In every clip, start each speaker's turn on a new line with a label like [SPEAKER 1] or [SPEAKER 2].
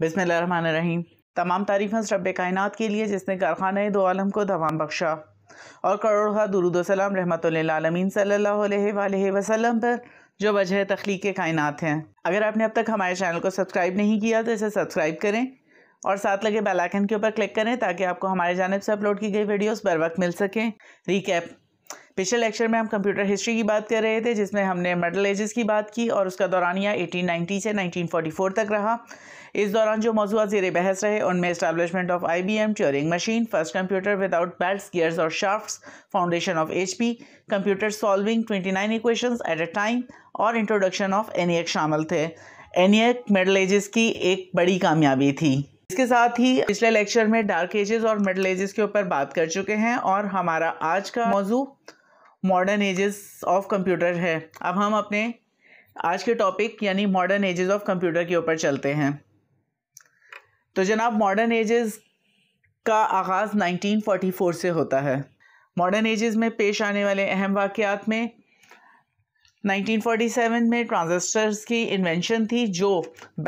[SPEAKER 1] बिसमीम तमाम तारीफ़ें रब कायनत के लिए जिसने कारखाना दो आलम को दवाम बख्शा और करोड़ खा दरुदोसलम रहमत आलमीन वसलम पर जो वजह तख्लीक कायनत हैं अगर आपने अब तक हमारे चैनल को सब्सक्राइब नहीं किया तो इसे सब्सक्राइब करें और साथ लगे बेल आइकन के ऊपर क्लिक करें ताकि आपको हमारे जानब से अपलोड की गई वीडियोस बर वक्त मिल सकें रिकैप पिछले लेक्चर में हम कंप्यूटर हिस्ट्री की बात कर रहे थे जिसमें हमने मेडल एजेस की बात की और उसका यह एटीन से 1944 तक रहा इस दौरान जो मौजूद जेर बहस रहे उनमें establishment of I B M Turing machine first computer without belt gears और shaft foundation of H P computer solving twenty nine equation at a time और इंट्रोडक्शन ऑफ एनियक शामिल थे एनियक मेडल एजेस की एक बड़ी कामयाबी थी इसके साथ ही पिछले लेक्चर में डार्क एजेस और मिडल एजेस के ऊपर बात कर चुके हैं और हमारा आज का मौजू मॉडर्न एजेस ऑफ कंप्यूटर है अब हम अपने आज के टॉपिक यानी मॉडर्न एजेस ऑफ कंप्यूटर के ऊपर चलते हैं तो जनाब मॉडर्न एजेस का आगाज़ 1944 से होता है मॉडर्न एजेस में पेश आने वाले अहम वाक़ात में 1947 में ट्रांजिस्टर्स की इन्वेंशन थी जो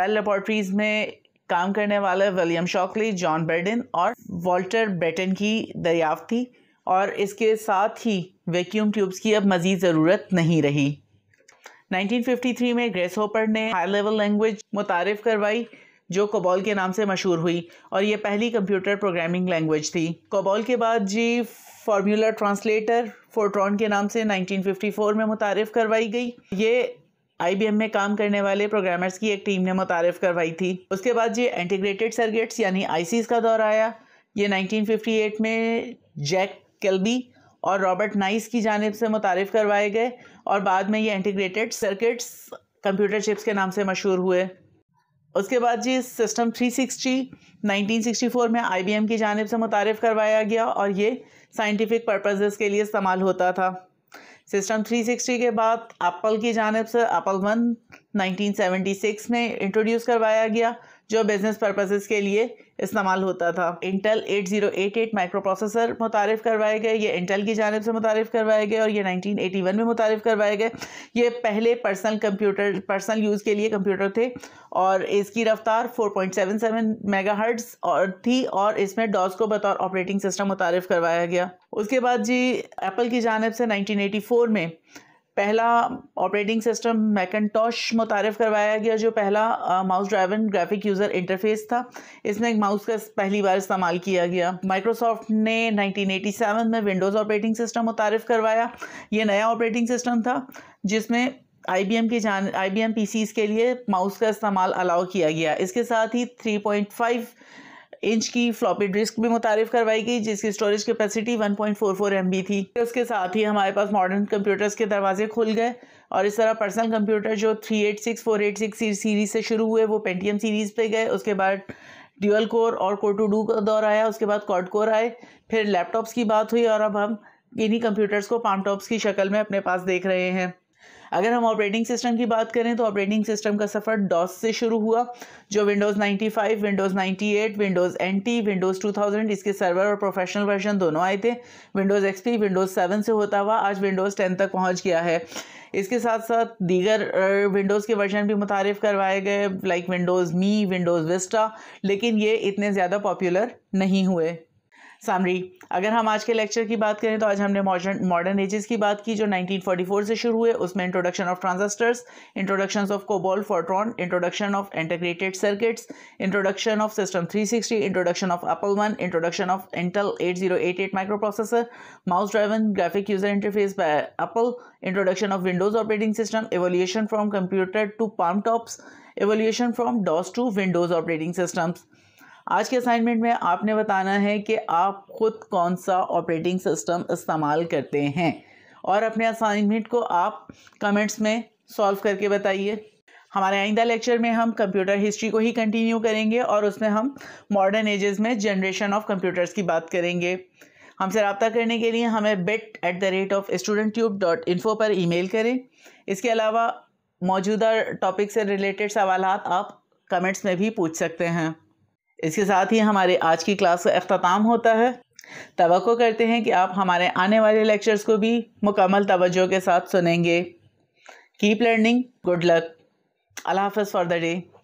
[SPEAKER 1] बेल लेबॉर्ट्रीज में काम करने वाले विलियम शॉकली जॉन बर्डन और वॉल्टर बेटन की दरियाफ्त थी और इसके साथ ही वैक्यूम ट्यूब्स की अब मज़ीद ज़रूरत नहीं रही 1953 में ग्रेस होपर ने हाई लेवल लैंग्वेज मुतारफ़ करवाई जो कोबॉल के नाम से मशहूर हुई और ये पहली कंप्यूटर प्रोग्रामिंग लैंग्वेज थी कोबॉल के बाद जी फार्मूला ट्रांसलेटर फोट्रॉन के नाम से 1954 में मुतारफ़ करवाई गई ये आईबीएम में काम करने वाले प्रोग्रामर्स की एक टीम ने मुतारफ़ करवाई थी उसके बाद ये इंटीग्रेटेड सर्किट्स यानी आईसीस का दौर आया ये 1958 में जैक कैलबी और रॉबर्ट नाइस की जानब से मुतारफ़ करवाए गए और बाद में ये इंटीग्रेटेड सर्किट्स कंप्यूटर चिप्स के नाम से मशहूर हुए उसके बाद जी सिस्टम 360 1964 में आईबीएम की जानब से मुतारफ़ करवाया गया और ये साइंटिफिक पर्पजेज़ के लिए इस्तेमाल होता था सिस्टम 360 के बाद एप्पल की जानब से एप्पल वन 1976 में इंट्रोड्यूस करवाया गया जो बिजनेस पर्पसेस के लिए इस्तेमाल होता था इंटेल 8088 माइक्रो प्रोसेसर मुतारफ़ करवाए गए ये इंटेल की जानब से मुतारफ़ करवाए गए और ये 1981 में मुतारफ़ करवाए गए ये पहले पर्सनल कंप्यूटर पर्सनल यूज़ के लिए कंप्यूटर थे और इसकी रफ्तार 4.77 मेगाहर्ट्ज़ और थी और इसमें डॉस को बतौर ऑपरेटिंग सिस्टम मुतारफ़ करवाया गया उसके बाद जी एप्पल की जानब से नाइनटीन में पहला ऑपरेटिंग सिस्टम मैकनटॉश मुतारफ़ करवाया गया जो पहला mouse driven graphic user interface था इसमें माउस का पहली बार इस्तेमाल किया गया माइक्रोसॉफ्ट ने 1987 में विंडोज़ ऑपरेटिंग सिस्टम मुतारफ़ करवाया ये नया ऑपरेटिंग सिस्टम था जिसमें आई बी एम की जान I B M PCs के लिए माउस का इस्तेमाल अलाउ किया गया इसके साथ ही थ्री पॉइंट फाइव इंच की फ्लॉपी डिस्क भी मुतारफ करवाई गई जिसकी स्टोरेज कैपेसिटी 1.44 बी थी उसके साथ ही हमारे पास मॉडर्न कंप्यूटर्स के दरवाजे खुल गए और इस तरह पर्सनल कंप्यूटर जो 386, 486 सीरीज से शुरू हुए वो पेंटीएम सीरीज़ पे गए उसके बाद ड्यूअल कोर और कोर टू डू का दौर आया उसके बाद कॉड कोर आए फिर लैपटॉप्स की बात हुई और अब हम इन्हीं कंप्यूटर्स को पाम टॉप्स की शक्ल में अपने पास देख रहे हैं अगर हम ऑपरेटिंग सिस्टम की बात करें तो ऑपरेटिंग सिस्टम का सफ़र डॉस से शुरू हुआ जो Windows 95, Windows 98, Windows NT Windows 2000 इसके सर्वर और प्रोफेशनल वर्जन दोनों आए थे विंडोज़ एक्सपी विंडोज़ सेवन से होता हुआ आज विंडोज़ टेन तक पहुँच गया है इसके साथ साथ दीगर विंडोज़ के वर्जन भी मुतारफ़ करवाए गए like Windows Me Windows Vista लेकिन ये इतने ज़्यादा पॉपुलर नहीं हुए सामरी अगर हम आज के लेक्चर की बात करें तो आज हमने मॉडर्न मॉडर्न एजेस की बात की जो 1944 से शुरू हुए उसमें introduction of transistors introduction of COBOL FORTRAN introduction of integrated circuits introduction of system 360 introduction of Apple one introduction of Intel 8088 microprocessor mouse driven graphic user interface by Apple introduction of Windows operating system evolution from computer to palmtops evolution from DOS to Windows operating systems आज के assignment में आपने बताना है कि आप खुद कौन सा ऑपरेटिंग सिस्टम इस्तेमाल करते हैं और अपने असाइनमेंट को आप कमेंट्स में सॉल्व करके बताइए हमारे आइंदा लेक्चर में हम कंप्यूटर हिस्ट्री को ही कंटिन्यू करेंगे और उसमें हम मॉडर्न एजेस में जनरेशन ऑफ कंप्यूटर्स की बात करेंगे हमसे रबता करने के लिए हमें bet at the rate of student tube dot info पर मेल करें इसके अलावा मौजूदा टॉपिक से रिलेटेड सवाल आप कमेंट्स में भी पूछ सकते हैं इसके साथ ही हमारे आज की क्लास का अख्ताम होता है तो करते हैं कि आप हमारे आने वाले लेक्चर्स को भी मुकम्मल तोज्जो के साथ सुनेंगे कीप लर्निंग गुड लक अल्लाह हाफ फ़ॉर द डे